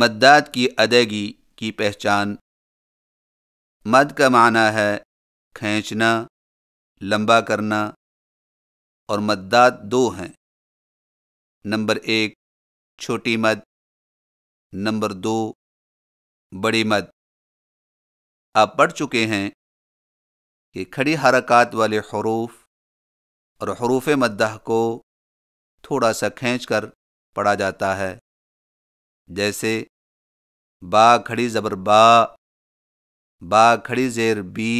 मदद की अदायगी की पहचान मद का माना है खींचना लंबा करना और मदद दो हैं नंबर एक छोटी मद नंबर दो बड़ी मद आप पढ़ चुके हैं कि खड़ी हरकत वाले हरूफ और हरूफ मद्दाह को थोड़ा सा खींच कर पढ़ा जाता है जैसे बा खड़ी ज़बर बा बा खड़ी ज़ेर बी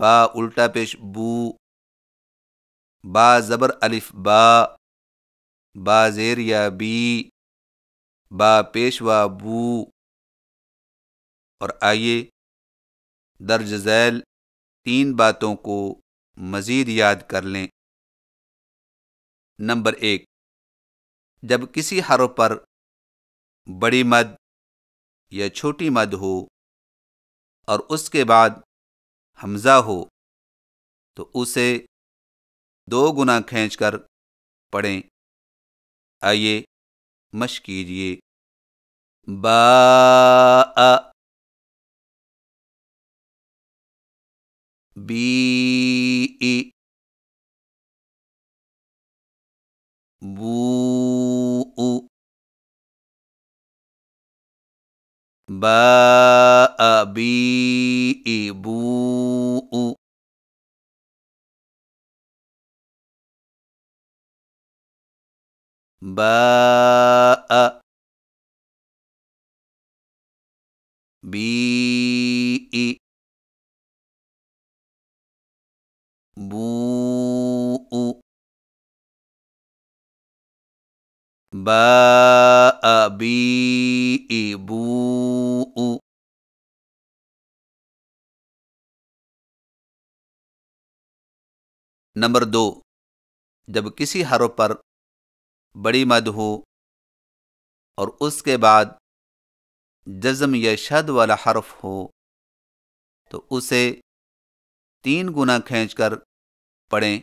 बा उल्टा पेश बू बा ज़बर अलिफ बा बा ज़ेर या बी बा पेशवा बू और आइए दर्ज झैल तीन बातों को मज़ीद याद कर लें नंबर एक जब किसी हरों पर बड़ी मद या छोटी मद हो और उसके बाद हमज़ा हो तो उसे दो गुना खींच कर पढ़ें आइए मश कीजिए बा बी باء بي بوء باء بي باء بيبوء नंबर दो जब किसी हरों पर बड़ी मद हो और उसके बाद जज़म या शद वाला हर्फ हो तो उसे तीन गुना खींच कर पढ़ें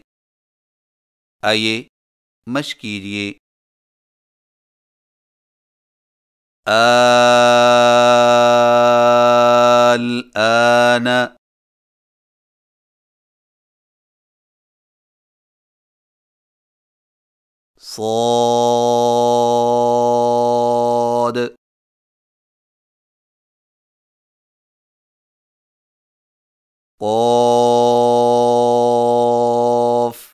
आइए मश कीजिए الآن صاد قاف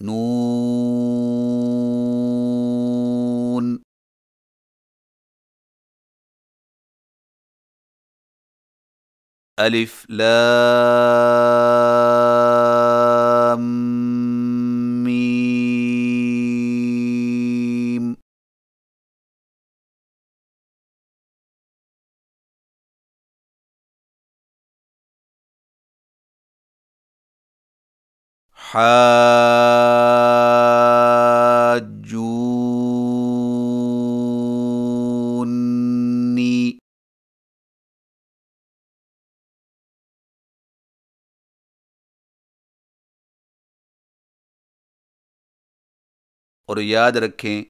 نون ألف لام ميم حام اور یاد رکھیں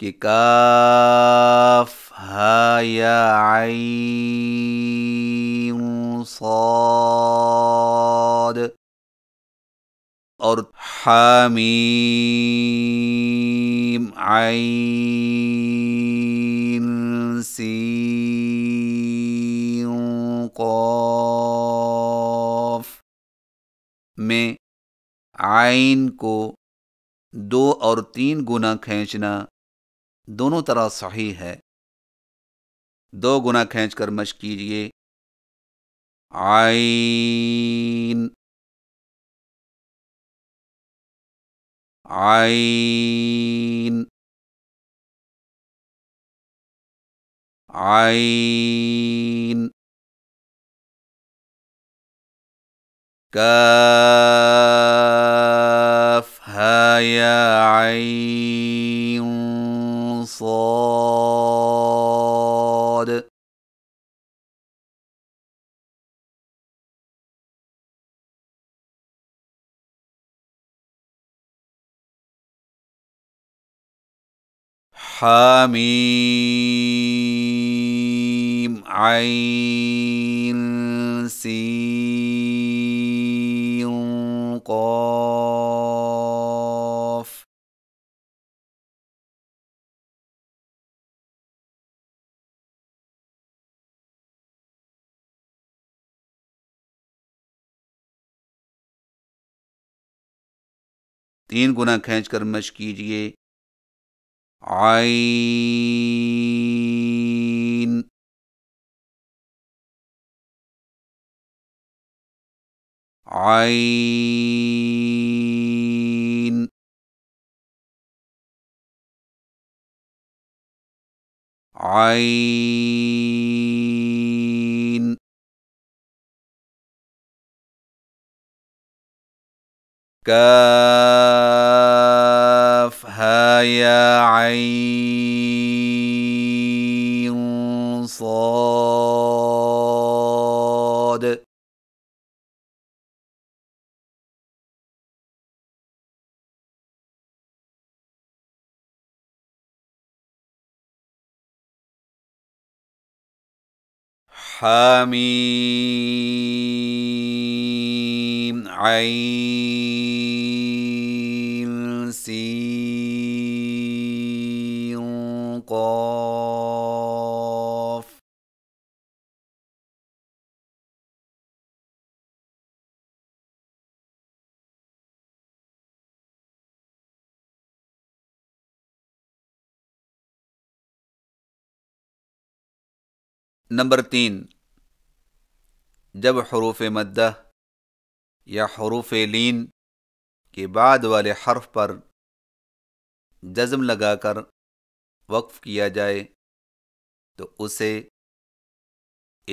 کہ کاف ہا یا عین صاد اور حامیم عین سین قاف میں आइन को दो और तीन गुना खींचना दोनों तरह सही है दो गुना खींच कर मश कीजिए आइन आइन आइन كافها يا عين صاد حميم عين سين قاف तीन गुना खींच कर मश कीजिए आई عين عين كافها يا حميم عين سين قاف नंबर तीन जब हरूफ मद्द या हरूफ लीन के बाद वाले हर्फ पर जज़म लगाकर वक्फ़ किया जाए तो उसे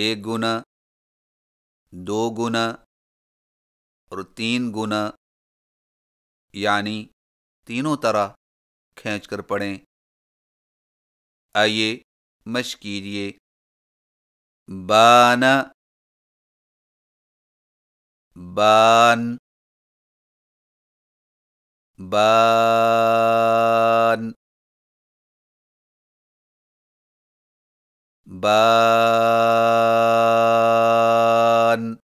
एक गुना दो गुना और तीन गुना यानी तीनों तरह खींच कर पढ़ें आइए मश कीजिए بان بان بان بان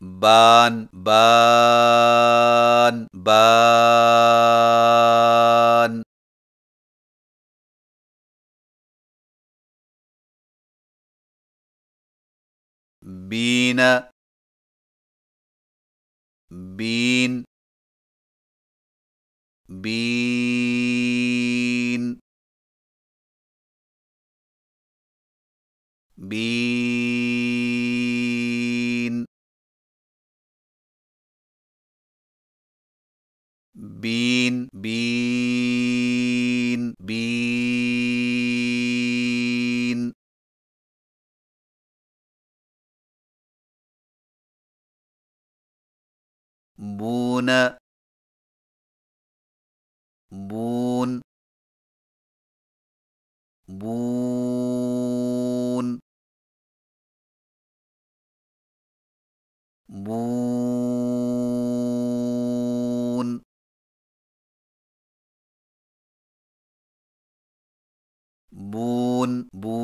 بان بان بان بين بين بين بين بين بين بين بون بون بون بون بون بون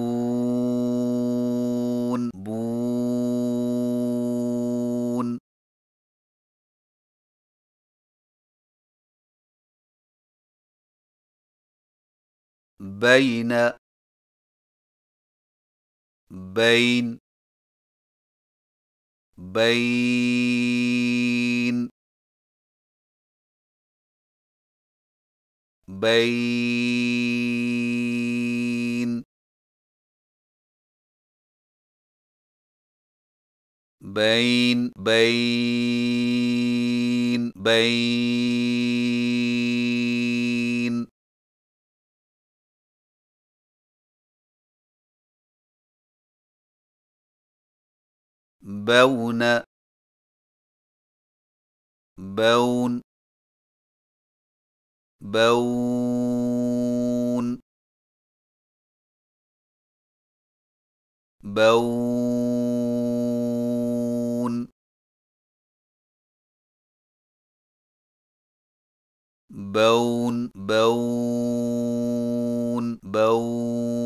بين بين بين بين بين بين بين بون بون بون بون بون بون بون